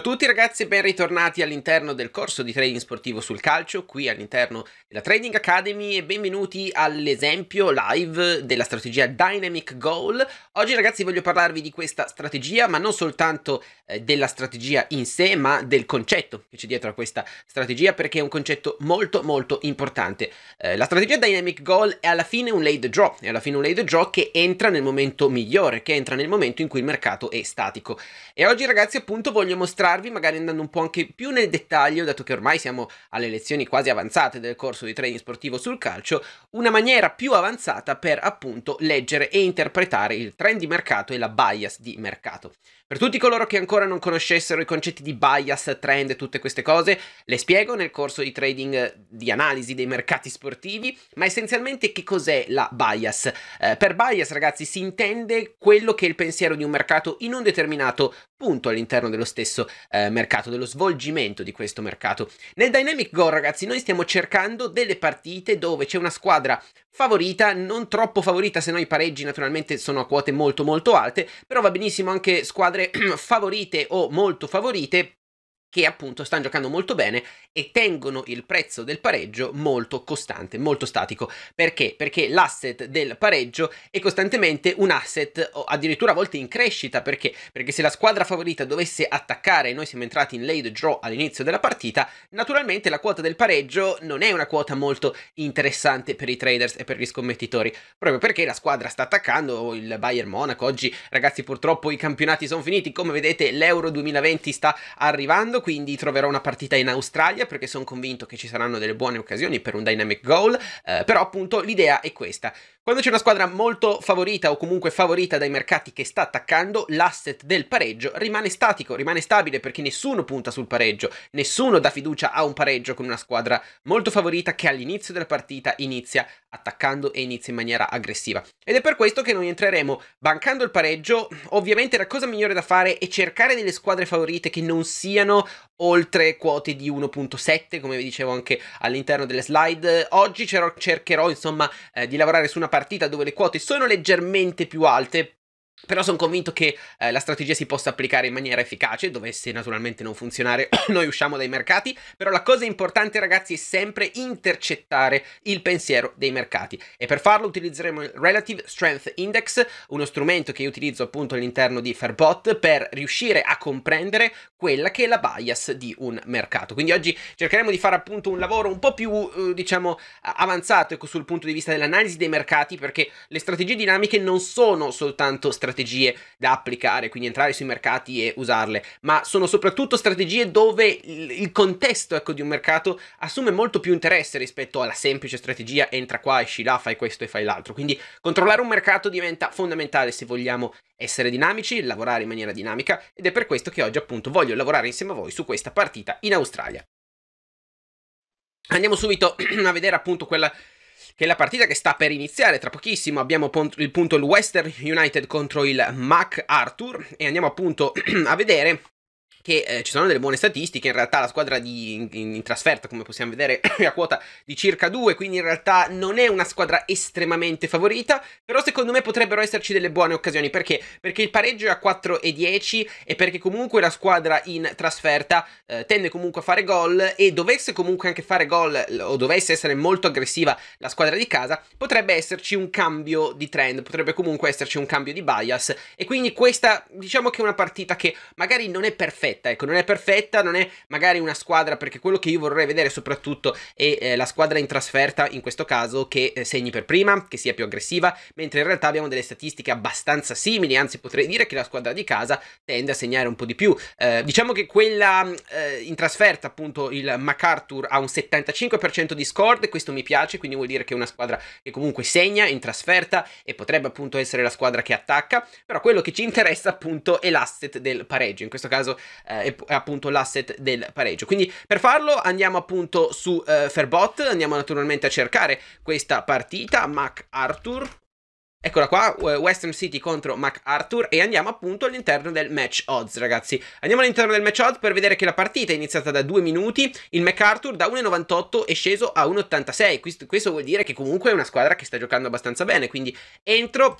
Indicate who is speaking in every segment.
Speaker 1: Ciao a tutti ragazzi e ben ritornati all'interno del corso di trading sportivo sul calcio, qui all'interno della Trading Academy e benvenuti all'esempio live della strategia Dynamic Goal. Oggi ragazzi voglio parlarvi di questa strategia, ma non soltanto eh, della strategia in sé, ma del concetto che c'è dietro a questa strategia perché è un concetto molto molto importante. Eh, la strategia Dynamic Goal è alla fine un laid draw, è alla fine un laid draw che entra nel momento migliore, che entra nel momento in cui il mercato è statico. E oggi ragazzi appunto voglio mostrare illustrarvi, magari andando un po' anche più nel dettaglio, dato che ormai siamo alle lezioni quasi avanzate del corso di training sportivo sul calcio, una maniera più avanzata per appunto leggere e interpretare il trend di mercato e la bias di mercato. Per tutti coloro che ancora non conoscessero i concetti di bias, trend e tutte queste cose, le spiego nel corso di trading di analisi dei mercati sportivi, ma essenzialmente che cos'è la bias? Eh, per bias, ragazzi, si intende quello che è il pensiero di un mercato in un determinato appunto all'interno dello stesso eh, mercato, dello svolgimento di questo mercato. Nel Dynamic Go, ragazzi, noi stiamo cercando delle partite dove c'è una squadra favorita, non troppo favorita, se no i pareggi naturalmente sono a quote molto molto alte, però va benissimo anche squadre favorite o molto favorite che appunto stanno giocando molto bene e tengono il prezzo del pareggio molto costante, molto statico. Perché? Perché l'asset del pareggio è costantemente un asset addirittura a volte in crescita, perché? Perché se la squadra favorita dovesse attaccare e noi siamo entrati in late draw all'inizio della partita, naturalmente la quota del pareggio non è una quota molto interessante per i traders e per gli scommettitori, proprio perché la squadra sta attaccando il Bayern Monaco oggi, ragazzi, purtroppo i campionati sono finiti, come vedete l'Euro 2020 sta arrivando Riccardo quindi troverò una partita in Australia perché sono convinto che ci saranno delle buone occasioni per un dynamic goal, eh, però appunto l'idea è questa. Quando c'è una squadra molto favorita o comunque favorita dai mercati che sta attaccando, l'asset del pareggio rimane statico, rimane stabile perché nessuno punta sul pareggio, nessuno dà fiducia a un pareggio con una squadra molto favorita che all'inizio della partita inizia attaccando e inizia in maniera aggressiva. Ed è per questo che noi entreremo bancando il pareggio, ovviamente la cosa migliore da fare è cercare delle squadre favorite che non siano oltre quote di 1.7 come vi dicevo anche all'interno delle slide oggi cercherò insomma eh, di lavorare su una partita dove le quote sono leggermente più alte però sono convinto che eh, la strategia si possa applicare in maniera efficace, dovesse naturalmente non funzionare, noi usciamo dai mercati, però la cosa importante ragazzi è sempre intercettare il pensiero dei mercati e per farlo utilizzeremo il Relative Strength Index, uno strumento che io utilizzo appunto all'interno di Fairbot per riuscire a comprendere quella che è la bias di un mercato. Quindi oggi cercheremo di fare appunto un lavoro un po' più eh, diciamo avanzato ecco, sul punto di vista dell'analisi dei mercati perché le strategie dinamiche non sono soltanto strategie strategie da applicare, quindi entrare sui mercati e usarle, ma sono soprattutto strategie dove il contesto ecco, di un mercato assume molto più interesse rispetto alla semplice strategia entra qua, esci là, fai questo e fai l'altro. Quindi controllare un mercato diventa fondamentale se vogliamo essere dinamici, lavorare in maniera dinamica ed è per questo che oggi appunto voglio lavorare insieme a voi su questa partita in Australia. Andiamo subito a vedere appunto quella che è la partita che sta per iniziare. Tra pochissimo abbiamo il punto il Western United contro il Mac Arthur e andiamo appunto a vedere che eh, ci sono delle buone statistiche, in realtà la squadra di, in, in, trasferta, come possiamo vedere, è a quota di circa 2, quindi in realtà non è una squadra estremamente favorita, però secondo me potrebbero esserci delle buone occasioni, perché? Perché il pareggio è a 4 e 10 e perché comunque la squadra in trasferta eh, tende comunque a fare gol e dovesse comunque anche fare gol o dovesse essere molto aggressiva la squadra di casa, potrebbe esserci un cambio di trend, potrebbe comunque esserci un cambio di bias e quindi questa diciamo che è una partita che magari non è perfetta, perfetta, ecco, non è perfetta, non è magari una squadra, perché quello che io vorrei vedere soprattutto è eh, la squadra in trasferta, in questo caso, che eh, segni per prima, che sia più aggressiva, mentre in realtà abbiamo delle statistiche abbastanza simili, anzi potrei dire che la squadra di casa tende a segnare un po' di più. Eh, diciamo che quella eh, in trasferta, appunto, il MacArthur ha un 75% di score, questo mi piace, quindi vuol dire che è una squadra che comunque segna in trasferta e potrebbe appunto essere la squadra che attacca, però quello che ci interessa appunto è l'asset del pareggio, in questo caso eh, è appunto l'asset del pareggio. Quindi per farlo andiamo appunto su eh, Fairbot, andiamo naturalmente a cercare questa partita, MacArthur. Eccola qua, eh, Western City contro MacArthur e andiamo appunto all'interno del match odds ragazzi. Andiamo all'interno del match odds per vedere che la partita è iniziata da 2 minuti, il MacArthur da 1,98 è sceso a 1,86, questo, questo vuol dire che comunque è una squadra che sta giocando abbastanza bene, quindi entro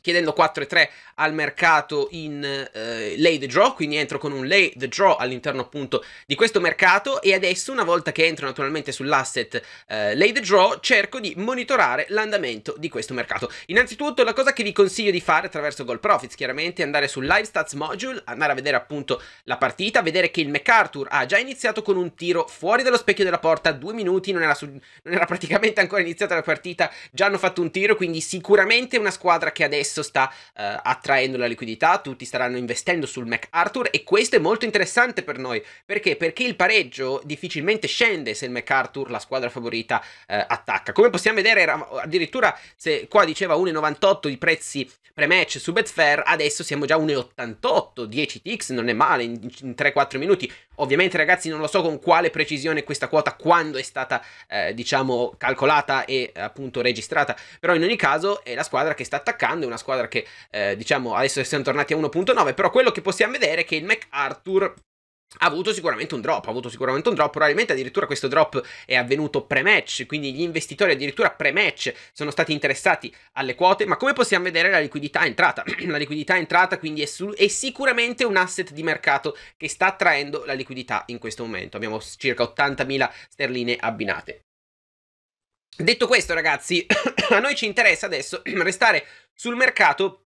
Speaker 1: chiedendo 4 e 3 al mercato in eh, lay the draw, quindi entro con un lay the draw all'interno appunto di questo mercato e adesso una volta che entro naturalmente sull'asset eh, lay the draw cerco di monitorare l'andamento di questo mercato. Innanzitutto la cosa che vi consiglio di fare attraverso Gold Profits chiaramente è andare sul live stats module, andare a vedere appunto la partita, vedere che il MacArthur ha già iniziato con un tiro fuori dallo specchio della porta, due minuti, non era, su, non era praticamente ancora iniziata la partita, già hanno fatto un tiro, quindi sicuramente una squadra che adesso adesso sta eh, attraendo la liquidità, tutti staranno investendo sul MacArthur e questo è molto interessante per noi. Perché? Perché il pareggio difficilmente scende se il MacArthur, la squadra favorita, eh, attacca. Come possiamo vedere, era, addirittura se qua diceva 1,98 di prezzi pre-match su Betfair, adesso siamo già 1,88, 10 ticks, non è male, in, in 3-4 minuti. Ovviamente ragazzi non lo so con quale precisione questa quota, quando è stata eh, diciamo calcolata e appunto registrata, però in ogni caso è la squadra che sta attaccando è una squadra che eh, diciamo adesso siamo tornati a 1.9, però quello che possiamo vedere è che il MacArthur ha avuto sicuramente un drop, ha avuto sicuramente un drop, probabilmente addirittura questo drop è avvenuto pre-match, quindi gli investitori addirittura pre-match sono stati interessati alle quote, ma come possiamo vedere la liquidità è entrata, la liquidità è entrata quindi è, su- è sicuramente un asset di mercato che sta attraendo la liquidità in questo momento, abbiamo circa 80.000 sterline abbinate. Detto questo, ragazzi, a noi ci interessa adesso restare sul mercato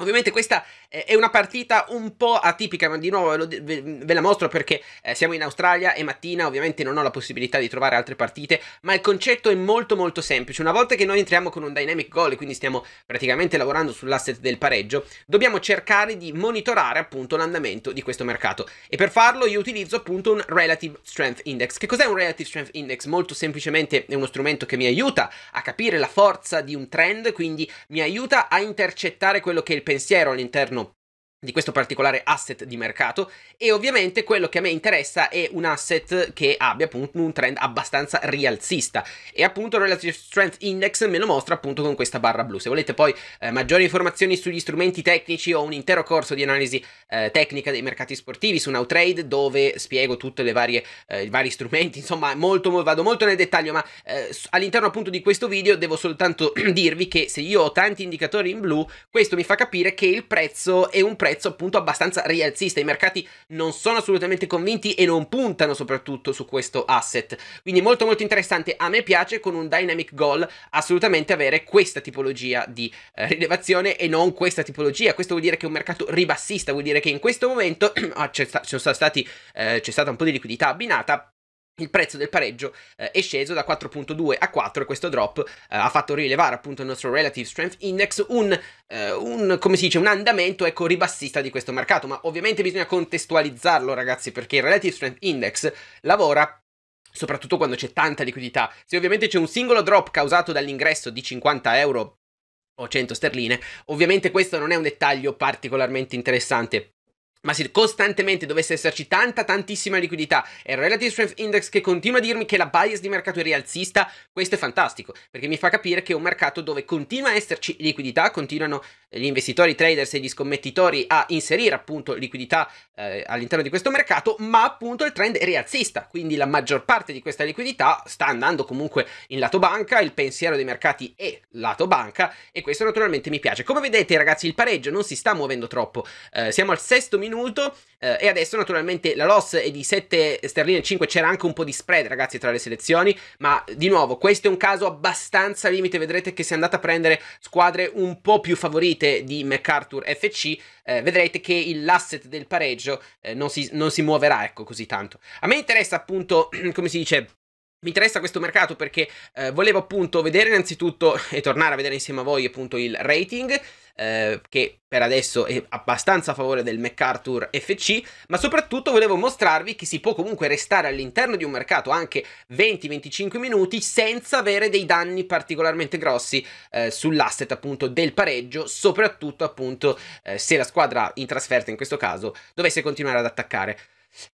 Speaker 1: Ovviamente questa eh, è una partita un po' atipica, ma di nuovo ve la mostro perché eh, siamo in Australia e mattina ovviamente non ho la possibilità di trovare altre partite, ma il concetto è molto molto semplice. Una volta che noi entriamo con un dynamic goal e quindi stiamo praticamente lavorando sull'asset del pareggio, dobbiamo cercare di monitorare appunto l'andamento di questo mercato e per farlo io utilizzo appunto un Relative Strength Index. Che cos'è un Relative Strength Index? Molto semplicemente è uno strumento che mi aiuta a capire la forza di un trend, quindi mi aiuta a intercettare quello che è il pensiero all'interno di questo particolare asset di mercato e ovviamente quello che a me interessa è un asset che abbia appunto un trend abbastanza rialzista e appunto il Relative Strength Index me lo mostra appunto con questa barra blu se volete poi eh, maggiori informazioni sugli strumenti tecnici ho un intero corso di analisi eh, tecnica dei mercati sportivi su Nowtrade dove spiego tutte le varie eh, i vari strumenti insomma molto vado molto nel dettaglio ma eh, all'interno appunto di questo video devo soltanto dirvi che se io ho tanti indicatori in blu questo mi fa capire che il prezzo è un prezzo prezzo appunto abbastanza rialzista. I mercati non sono assolutamente convinti e non puntano soprattutto su questo asset. Quindi molto molto interessante. A me piace con un dynamic goal assolutamente avere questa tipologia di eh, rilevazione e non questa tipologia. Questo vuol dire che è un mercato ribassista, vuol dire che in questo momento ah, c'è, sta, stati, eh, c'è stata un po' di liquidità abbinata il prezzo del pareggio eh, è sceso da 4.2 a 4 e questo drop eh, ha fatto rilevare appunto il nostro Relative Strength Index un, eh, un, dice, un andamento ecco, ribassista di questo mercato, ma ovviamente bisogna contestualizzarlo ragazzi perché il Relative Strength Index lavora soprattutto quando c'è tanta liquidità. Se ovviamente c'è un singolo drop causato dall'ingresso di 50 euro o 100 sterline, ovviamente questo non è un dettaglio particolarmente interessante ma se costantemente dovesse esserci tanta, tantissima liquidità e il Relative Strength Index che continua a dirmi che la bias di mercato è rialzista, questo è fantastico, perché mi fa capire che è un mercato dove continua a esserci liquidità, continuano gli investitori, i traders e gli scommettitori a inserire appunto liquidità eh, all'interno di questo mercato, ma appunto il trend è rialzista, quindi la maggior parte di questa liquidità sta andando comunque in lato banca, il pensiero dei mercati è lato banca e questo naturalmente mi piace. Come vedete ragazzi il pareggio non si sta muovendo troppo, eh, siamo al sesto minuto minuto eh, e adesso naturalmente la loss è di 7 sterline e 5, c'era anche un po' di spread ragazzi tra le selezioni, ma di nuovo questo è un caso abbastanza limite, vedrete che se andate a prendere squadre un po' più favorite di MacArthur FC, eh, vedrete che l'asset del pareggio eh, non, si, non si muoverà ecco così tanto. A me interessa appunto, come si dice mi interessa questo mercato perché eh, volevo appunto vedere innanzitutto e tornare a vedere insieme a voi appunto il rating eh, che per adesso è abbastanza a favore del MacArthur FC ma soprattutto volevo mostrarvi che si può comunque restare all'interno di un mercato anche 20-25 minuti senza avere dei danni particolarmente grossi eh, sull'asset appunto del pareggio soprattutto appunto eh, se la squadra in trasferta in questo caso dovesse continuare ad attaccare.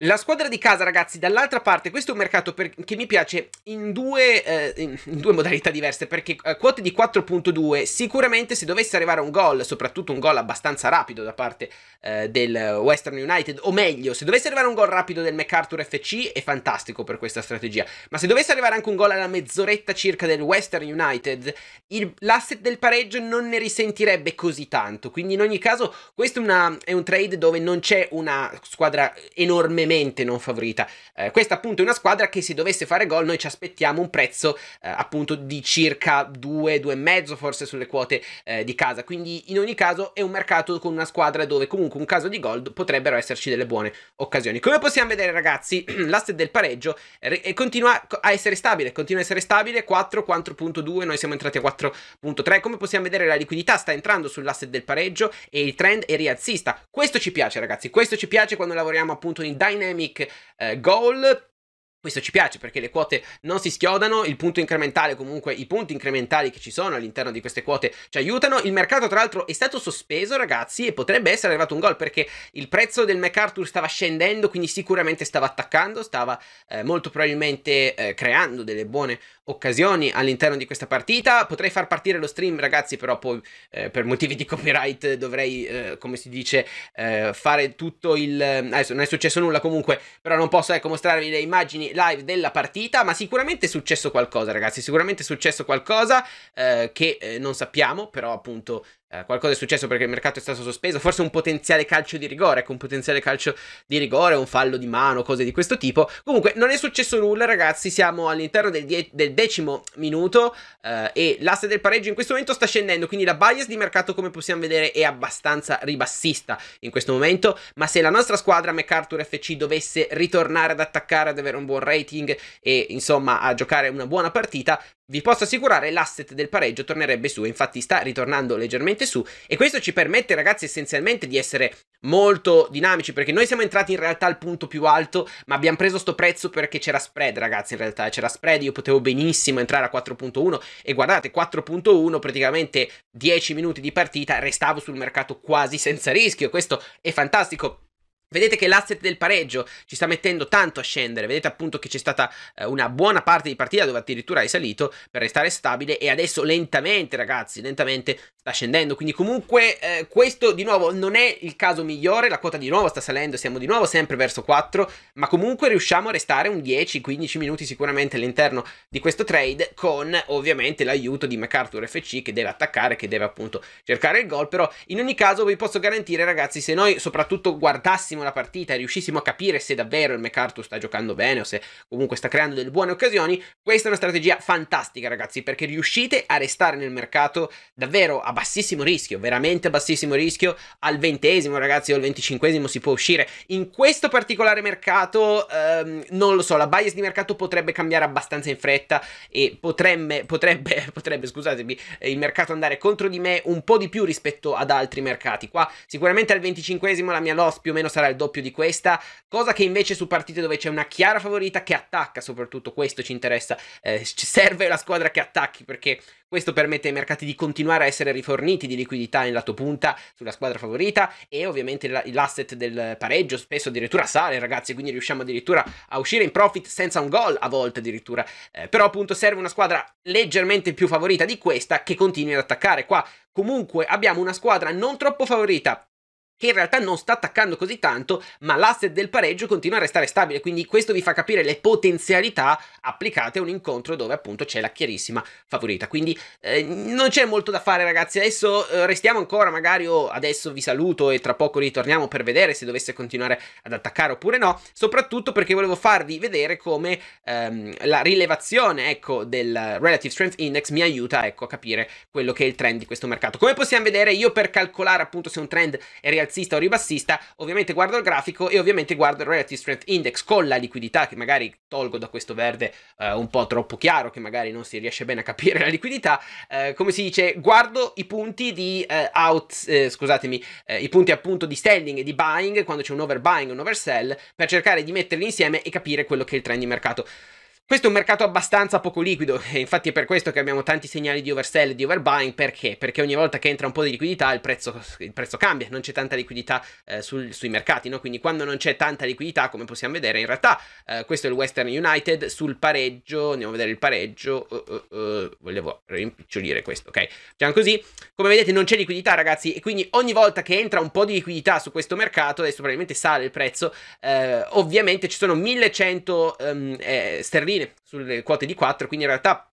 Speaker 1: La squadra di casa, ragazzi, dall'altra parte, questo è un mercato per, che mi piace in due, eh, in, due modalità diverse, perché eh, quote di 4.2, sicuramente se dovesse arrivare un gol, soprattutto un gol abbastanza rapido da parte eh, del Western United, o meglio, se dovesse arrivare un gol rapido del MacArthur FC, è fantastico per questa strategia, ma se dovesse arrivare anche un gol alla mezz'oretta circa del Western United, il, l'asset del pareggio non ne risentirebbe così tanto, quindi in ogni caso questo è, una, è un trade dove non c'è una squadra enorme enormemente non favorita. Eh, questa appunto è una squadra che se dovesse fare gol noi ci aspettiamo un prezzo eh, appunto di circa 2, 2,5 forse sulle quote eh, di casa. Quindi in ogni caso è un mercato con una squadra dove comunque un caso di gol potrebbero esserci delle buone occasioni. Come possiamo vedere ragazzi, l'asset del pareggio eh, continua a essere stabile, continua a essere stabile, 4, 4.2, noi siamo entrati a 4.3. Come possiamo vedere la liquidità sta entrando sull'asset del pareggio e il trend è rialzista. Questo ci piace ragazzi, questo ci piace quando lavoriamo appunto in Dynamic eh, Goal questo ci piace perché le quote non si schiodano, il punto incrementale comunque, i punti incrementali che ci sono all'interno di queste quote ci aiutano. Il mercato tra l'altro è stato sospeso ragazzi e potrebbe essere arrivato un gol perché il prezzo del MacArthur stava scendendo quindi sicuramente stava attaccando, stava eh, molto probabilmente eh, creando delle buone occasioni all'interno di questa partita. Potrei far partire lo stream, ragazzi, però poi eh, per motivi di copyright dovrei, eh, come si dice, eh, fare tutto il... Ehm, adesso non è successo nulla comunque, però non posso ecco, mostrarvi le immagini live della partita, ma sicuramente è successo qualcosa, ragazzi, sicuramente è successo qualcosa eh, che eh, non sappiamo, però appunto eh, qualcosa è successo perché il mercato è stato sospeso, forse un potenziale calcio di rigore, ecco un potenziale calcio di rigore, un fallo di mano, cose di questo tipo. Comunque non è successo nulla ragazzi, siamo all'interno del, die- del decimo minuto eh, e l'asse del pareggio in questo momento sta scendendo, quindi la bias di mercato come possiamo vedere è abbastanza ribassista in questo momento, ma se la nostra squadra MacArthur FC dovesse ritornare ad attaccare, ad avere un buon rating e insomma a giocare una buona partita, vi posso assicurare l'asset del pareggio tornerebbe su, infatti sta ritornando leggermente su e questo ci permette ragazzi essenzialmente di essere molto dinamici perché noi siamo entrati in realtà al punto più alto ma abbiamo preso sto prezzo perché c'era spread ragazzi in realtà c'era spread io potevo benissimo entrare a 4.1 e guardate 4.1 praticamente 10 minuti di partita restavo sul mercato quasi senza rischio questo è fantastico Vedete che l'asset del pareggio ci sta mettendo tanto a scendere, vedete appunto che c'è stata eh, una buona parte di partita dove addirittura è salito per restare stabile e adesso lentamente ragazzi, lentamente sta scendendo. Quindi comunque eh, questo di nuovo non è il caso migliore, la quota di nuovo sta salendo, siamo di nuovo sempre verso 4, ma comunque riusciamo a restare un 10-15 minuti sicuramente all'interno di questo trade con ovviamente l'aiuto di MacArthur FC che deve attaccare, che deve appunto cercare il gol, però in ogni caso vi posso garantire ragazzi se noi soprattutto guardassimo la partita e riuscissimo a capire se davvero il MacArthur sta giocando bene o se comunque sta creando delle buone occasioni, questa è una strategia fantastica ragazzi perché riuscite a restare nel mercato davvero a bassissimo rischio, veramente bassissimo rischio, al ventesimo ragazzi o al venticinquesimo si può uscire. In questo particolare mercato, ehm, non lo so, la bias di mercato potrebbe cambiare abbastanza in fretta e potrebbe, potrebbe, potrebbe, scusatemi, eh, il mercato andare contro di me un po' di più rispetto ad altri mercati. Qua sicuramente al venticinquesimo la mia loss più o meno sarà il doppio di questa, cosa che invece su partite dove c'è una chiara favorita che attacca soprattutto, questo ci interessa, eh, ci serve la squadra che attacchi perché questo permette ai mercati di continuare a essere riforniti di liquidità in lato punta sulla squadra favorita e ovviamente l'asset del pareggio spesso addirittura sale ragazzi, quindi riusciamo addirittura a uscire in profit senza un gol a volte addirittura. Eh, però appunto serve una squadra leggermente più favorita di questa che continui ad attaccare. Qua comunque abbiamo una squadra non troppo favorita che in realtà non sta attaccando così tanto, ma l'asset del pareggio continua a restare stabile, quindi questo vi fa capire le potenzialità applicate a un incontro dove appunto c'è la chiarissima favorita. Quindi eh, non c'è molto da fare ragazzi, adesso eh, restiamo ancora, magari io adesso vi saluto e tra poco ritorniamo per vedere se dovesse continuare ad attaccare oppure no, soprattutto perché volevo farvi vedere come ehm, la rilevazione ecco, del Relative Strength Index mi aiuta ecco, a capire quello che è il trend di questo mercato. Come possiamo vedere io per calcolare appunto se un trend è realmente rialzista o ribassista, ovviamente guardo il grafico e ovviamente guardo il Relative Strength Index con la liquidità che magari tolgo da questo verde eh, un po' troppo chiaro, che magari non si riesce bene a capire la liquidità, eh, come si dice, guardo i punti di eh, out, eh, scusatemi, eh, i punti appunto di selling e di buying quando c'è un overbuying, e un oversell, per cercare di metterli insieme e capire quello che è il trend di mercato. Questo è un mercato abbastanza poco liquido e infatti è per questo che abbiamo tanti segnali di oversell e di overbuying, perché? Perché ogni volta che entra un po' di liquidità il prezzo, il prezzo cambia, non c'è tanta liquidità eh, sul, sui mercati, no? quindi quando non c'è tanta liquidità come possiamo vedere in realtà eh, questo è il Western United sul pareggio, andiamo a vedere il pareggio, uh, uh, uh, volevo rimpicciolire questo, ok? Facciamo così, come vedete non c'è liquidità ragazzi e quindi ogni volta che entra un po' di liquidità su questo mercato, adesso probabilmente sale il prezzo, eh, ovviamente ci sono 1100 um, sterline bene sulle quote di 4, quindi in realtà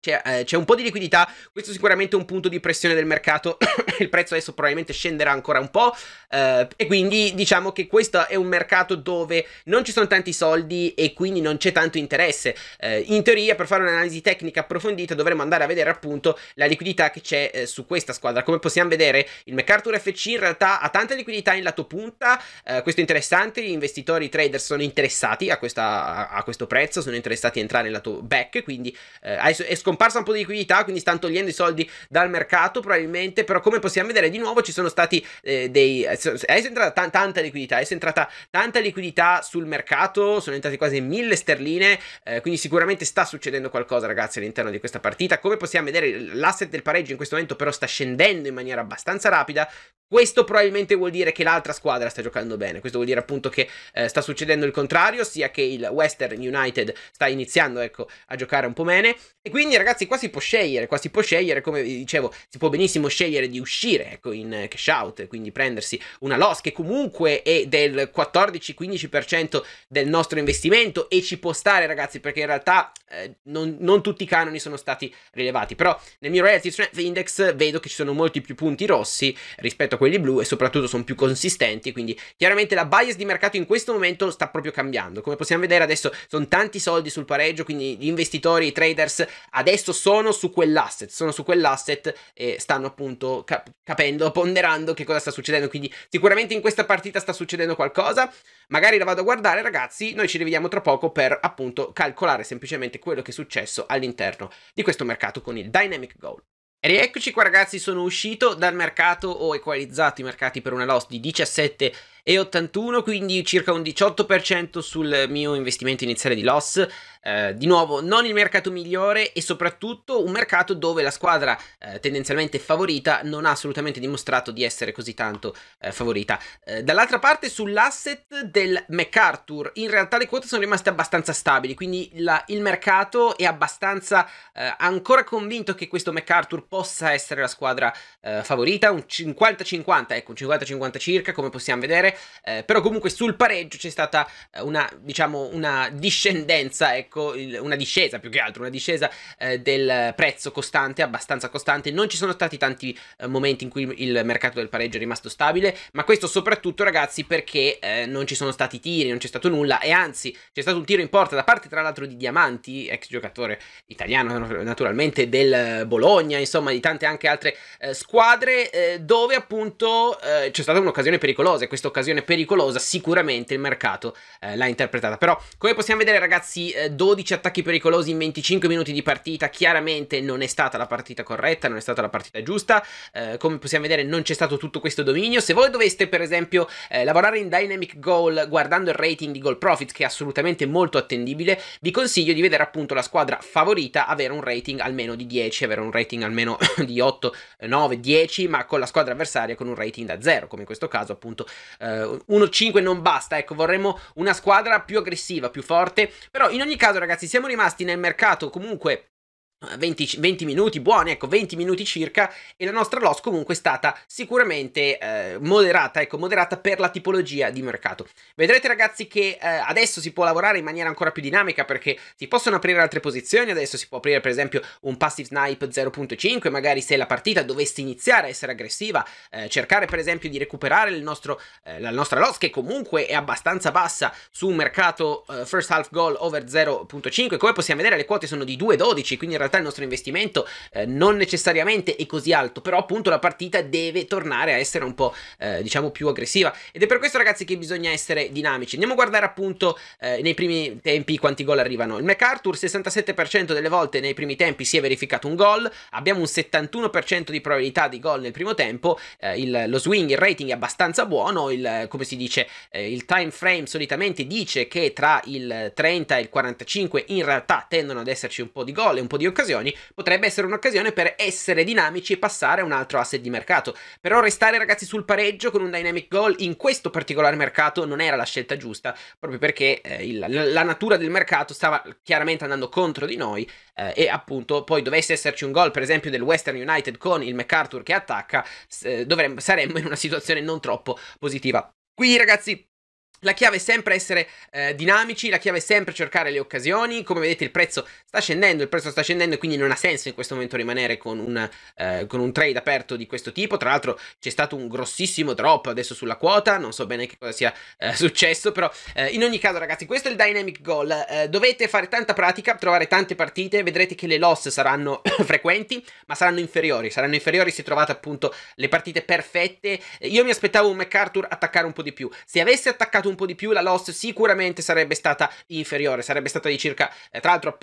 Speaker 1: c'è, eh, c'è, un po' di liquidità, questo sicuramente è un punto di pressione del mercato, il prezzo adesso probabilmente scenderà ancora un po' eh, e quindi diciamo che questo è un mercato dove non ci sono tanti soldi e quindi non c'è tanto interesse. Eh, in teoria per fare un'analisi tecnica approfondita dovremmo andare a vedere appunto la liquidità che c'è eh, su questa squadra. Come possiamo vedere il mercato FC in realtà ha tanta liquidità in lato punta, eh, questo è interessante, gli investitori, i trader sono interessati a, questa, a, a, questo prezzo, sono interessati a entrare in lato back, quindi eh, esco scomparsa un po' di liquidità, quindi stanno togliendo i soldi dal mercato probabilmente, però come possiamo vedere di nuovo ci sono stati eh, dei... Eh, è entrata tanta liquidità, è entrata tanta liquidità sul mercato, sono entrate quasi mille sterline, eh, quindi sicuramente sta succedendo qualcosa ragazzi all'interno di questa partita, come possiamo vedere l'asset del pareggio in questo momento però sta scendendo in maniera abbastanza rapida, questo probabilmente vuol dire che l'altra squadra sta giocando bene, questo vuol dire appunto che eh, sta succedendo il contrario, ossia che il Western United sta iniziando ecco, a giocare un po' bene. E quindi ragazzi qua si può scegliere, qua si può scegliere, come vi dicevo, si può benissimo scegliere di uscire ecco, in cash out, quindi prendersi una loss che comunque è del 14-15% del nostro investimento e ci può stare ragazzi perché in realtà eh, non, non, tutti i canoni sono stati rilevati, però nel mio Relative Strength Index vedo che ci sono molti più punti rossi rispetto a quelli blu e soprattutto sono più consistenti, quindi chiaramente la bias di mercato in questo momento sta proprio cambiando. Come possiamo vedere adesso sono tanti soldi sul pareggio, quindi gli investitori, i traders adesso sono su quell'asset, sono su quell'asset e stanno appunto cap- capendo, ponderando che cosa sta succedendo, quindi sicuramente in questa partita sta succedendo qualcosa. Magari la vado a guardare, ragazzi. Noi ci rivediamo tra poco per appunto calcolare semplicemente quello che è successo all'interno di questo mercato con il Dynamic Goal. Rieccoci qua ragazzi, sono uscito dal mercato, ho equalizzato i mercati per una loss di 17 e 81, quindi circa un 18% sul mio investimento iniziale di loss. Eh, di nuovo, non il mercato migliore e soprattutto un mercato dove la squadra eh, tendenzialmente favorita non ha assolutamente dimostrato di essere così tanto eh, favorita. Eh, dall'altra parte, sull'asset del MacArthur, in realtà le quote sono rimaste abbastanza stabili, quindi la, il mercato è abbastanza eh, ancora convinto che questo MacArthur possa essere la squadra eh, favorita, un 50-50, ecco, un 50-50 circa, come possiamo vedere giocare, eh, però comunque sul pareggio c'è stata eh, una, diciamo, una discendenza, ecco, il, una discesa più che altro, una discesa eh, del prezzo costante, abbastanza costante, non ci sono stati tanti eh, momenti in cui il mercato del pareggio è rimasto stabile, ma questo soprattutto ragazzi perché eh, non ci sono stati tiri, non c'è stato nulla e anzi c'è stato un tiro in porta da parte tra l'altro di Diamanti, ex giocatore italiano naturalmente del Bologna, insomma di tante anche altre eh, squadre dove appunto c'è stata un'occasione pericolosa e questa un'occasione pericolosa, sicuramente il mercato eh, l'ha interpretata. Però, come possiamo vedere ragazzi, 12 eh, attacchi pericolosi in 25 minuti di partita, chiaramente non è stata la partita corretta, non è stata la partita giusta, eh, come possiamo vedere non c'è stato tutto questo dominio. Se voi doveste per esempio eh, lavorare in Dynamic Goal guardando il rating di Goal Profits, che è assolutamente molto attendibile, vi consiglio di vedere appunto la squadra favorita avere un rating almeno di 10, avere un rating almeno di 8, 9, 10, ma con la squadra avversaria con un rating da 0, come in questo caso appunto eh, 1-5 eh, non basta, ecco, vorremmo una squadra più aggressiva, più forte, però in ogni caso ragazzi siamo rimasti nel mercato comunque 20, eh, 20, minuti buoni, ecco 20 minuti circa e la nostra loss comunque è stata sicuramente eh, moderata, ecco moderata per la tipologia di mercato. Vedrete ragazzi che eh, adesso si può lavorare in maniera ancora più dinamica perché si possono aprire altre posizioni, adesso si può aprire per esempio un passive snipe 0.5, magari se la partita dovesse iniziare a essere aggressiva, eh, cercare per esempio di recuperare il nostro, eh, la nostra loss che comunque è abbastanza bassa su un mercato eh, first half goal over 0.5, come possiamo vedere le quote sono di 2.12, quindi in realtà realtà il nostro investimento eh, non necessariamente è così alto, però appunto la partita deve tornare a essere un po' eh, diciamo più aggressiva ed è per questo ragazzi che bisogna essere dinamici. Andiamo a guardare appunto eh, nei primi tempi quanti gol arrivano. Il MacArthur 67% delle volte nei primi tempi si è verificato un gol, abbiamo un 71% di probabilità di gol nel primo tempo, eh, il, lo swing, il rating è abbastanza buono, il, come si dice, eh, il time frame solitamente dice che tra il 30 e il 45 in realtà tendono ad esserci un po' di gol e un po' di occasioni occasioni, potrebbe essere un'occasione per essere dinamici e passare a un altro asset di mercato. Però restare ragazzi sul pareggio con un dynamic goal in questo particolare mercato non era la scelta giusta, proprio perché eh, il, la natura del mercato stava chiaramente andando contro di noi eh, e appunto poi dovesse esserci un gol per esempio del Western United con il MacArthur che attacca, eh, dovremmo, saremmo in una situazione non troppo positiva. Qui ragazzi la chiave è sempre essere eh, dinamici, la chiave è sempre cercare le occasioni, come vedete il prezzo sta scendendo, il prezzo sta scendendo e quindi non ha senso in questo momento rimanere con un, eh, con un trade aperto di questo tipo, tra l'altro c'è stato un grossissimo drop adesso sulla quota, non so bene che cosa sia eh, successo, però eh, in ogni caso ragazzi questo è il dynamic goal, eh, dovete fare tanta pratica, trovare tante partite, vedrete che le loss saranno frequenti ma saranno inferiori, saranno inferiori se trovate appunto le partite perfette, io mi aspettavo un McArthur attaccare un po' di più, se avesse attaccato un po' di più, la loss sicuramente sarebbe stata inferiore, sarebbe stata di circa, eh, tra l'altro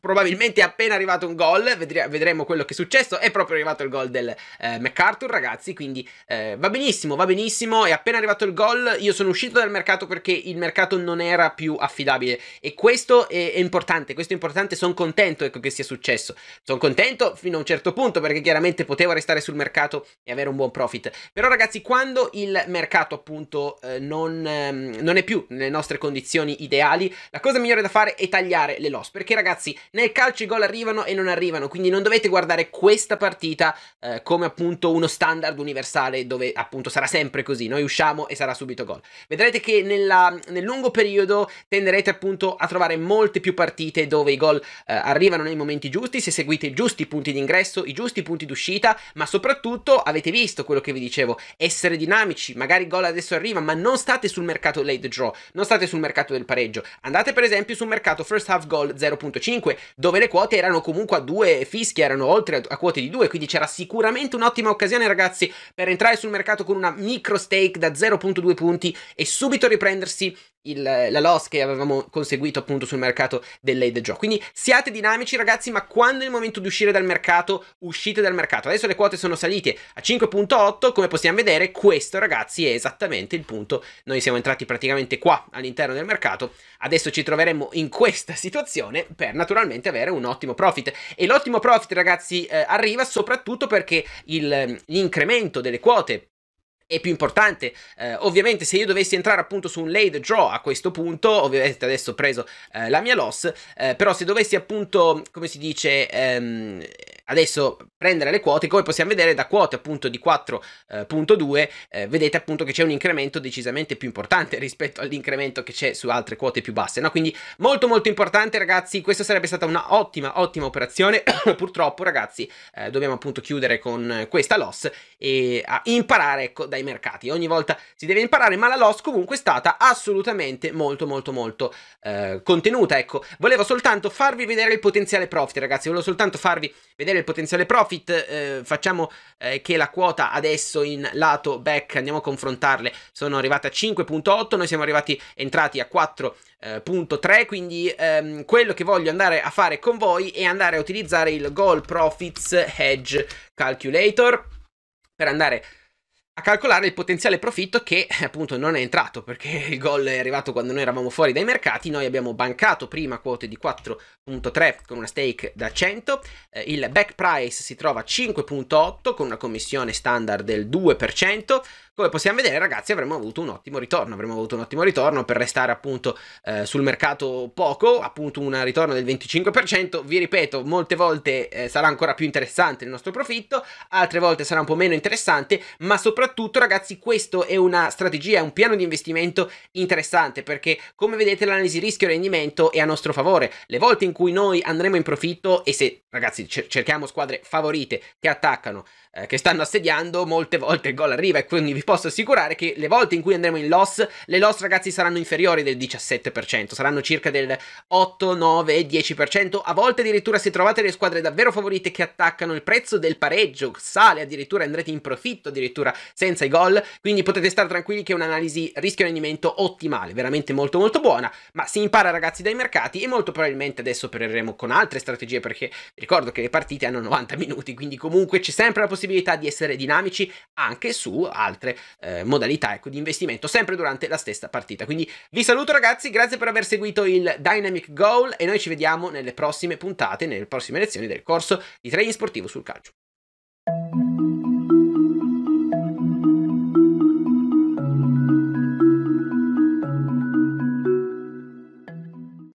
Speaker 1: probabilmente è appena arrivato un gol, vedre- vedremo quello che è successo, è proprio arrivato il gol del eh, MacArthur ragazzi, quindi eh, va benissimo, va benissimo, è appena arrivato il gol, io sono uscito dal mercato perché il mercato non era più affidabile e questo è, è importante, questo è importante, sono contento ecco, che sia successo, sono contento fino a un certo punto perché chiaramente potevo restare sul mercato e avere un buon profit, però ragazzi quando il mercato appunto eh, non... Ehm, non è più nelle nostre condizioni ideali, la cosa migliore da fare è tagliare le loss, perché ragazzi nel calcio i gol arrivano e non arrivano, quindi non dovete guardare questa partita eh, come appunto uno standard universale dove appunto sarà sempre così, noi usciamo e sarà subito gol. Vedrete che nella, nel lungo periodo tenderete appunto a trovare molte più partite dove i gol eh, arrivano nei momenti giusti, se seguite i giusti punti d'ingresso, i giusti punti d'uscita, ma soprattutto avete visto quello che vi dicevo, essere dinamici, magari il gol adesso arriva, ma non state sul mercato late draw, non state sul mercato del pareggio, andate per esempio sul mercato first half goal 0.5 dove le quote erano comunque a due fischi, erano oltre a quote di due, quindi c'era sicuramente un'ottima occasione ragazzi per entrare sul mercato con una micro stake da 0.2 punti e subito riprendersi il, la loss che avevamo conseguito appunto sul mercato dell'aid gioco. Quindi siate dinamici ragazzi, ma quando è il momento di uscire dal mercato, uscite dal mercato. Adesso le quote sono salite a 5.8, come possiamo vedere, questo ragazzi è esattamente il punto. Noi siamo entrati praticamente qua all'interno del mercato, adesso ci troveremo in questa situazione per naturalmente avere un ottimo profit. E l'ottimo profit ragazzi eh, arriva soprattutto perché il, l'incremento delle quote e più importante, eh, ovviamente se io dovessi entrare appunto su un late draw a questo punto, ovviamente adesso ho preso eh, la mia loss, eh, però se dovessi appunto, come si dice, ehm, adesso prendere le quote, come possiamo vedere da quote appunto di 4.2 eh, eh, vedete appunto che c'è un incremento decisamente più importante rispetto all'incremento che c'è su altre quote più basse, no? Quindi molto molto importante ragazzi, questa sarebbe stata una ottima ottima operazione, purtroppo ragazzi eh, dobbiamo appunto chiudere con questa loss e a imparare ecco, dai mercati, ogni volta si deve imparare, ma la loss comunque è stata assolutamente molto molto molto eh, contenuta, ecco, volevo soltanto farvi vedere il potenziale profit ragazzi, volevo soltanto farvi vedere vedere il potenziale profit, eh, facciamo eh, che la quota adesso in lato back, andiamo a confrontarle, sono arrivate a 5.8, noi siamo arrivati entrati a 4.3, quindi ehm, quello che voglio andare a fare con voi è andare a utilizzare il Goal Profits Hedge Calculator per andare a a calcolare il potenziale profitto che eh, appunto non è entrato perché il gol è arrivato quando noi eravamo fuori dai mercati, noi abbiamo bancato prima quote di 4.3 con una stake da 100, eh, il back price si trova a 5.8 con una commissione standard del 2%, come possiamo vedere, ragazzi, avremmo avuto un ottimo ritorno. Avremmo avuto un ottimo ritorno per restare appunto eh, sul mercato poco, appunto un ritorno del 25%. Vi ripeto, molte volte eh, sarà ancora più interessante il nostro profitto, altre volte sarà un po' meno interessante, ma soprattutto, ragazzi, questo è una strategia, è un piano di investimento interessante perché, come vedete, l'analisi rischio-rendimento è a nostro favore. Le volte in cui noi andremo in profitto e se, ragazzi, cerchiamo squadre favorite che attaccano eh, che stanno assediando, molte volte il gol arriva e quindi vi posso assicurare che le volte in cui andremo in loss, le loss ragazzi saranno inferiori del 17%, saranno circa del 8, 9, 10%, a volte addirittura se trovate le squadre davvero favorite che attaccano il prezzo del pareggio, sale addirittura, andrete in profitto addirittura senza i gol, quindi potete stare tranquilli che è un'analisi rischio-rendimento ottimale, veramente molto molto buona, ma si impara ragazzi dai mercati e molto probabilmente adesso opereremo con altre strategie perché ricordo che le partite hanno 90 minuti, quindi comunque c'è sempre la possibilità possibilità di essere dinamici anche su altre eh, modalità ecco, di investimento, sempre durante la stessa partita. Quindi vi saluto ragazzi, grazie per aver seguito il Dynamic Goal e noi ci vediamo nelle prossime puntate, nelle prossime lezioni del corso di training sportivo sul calcio.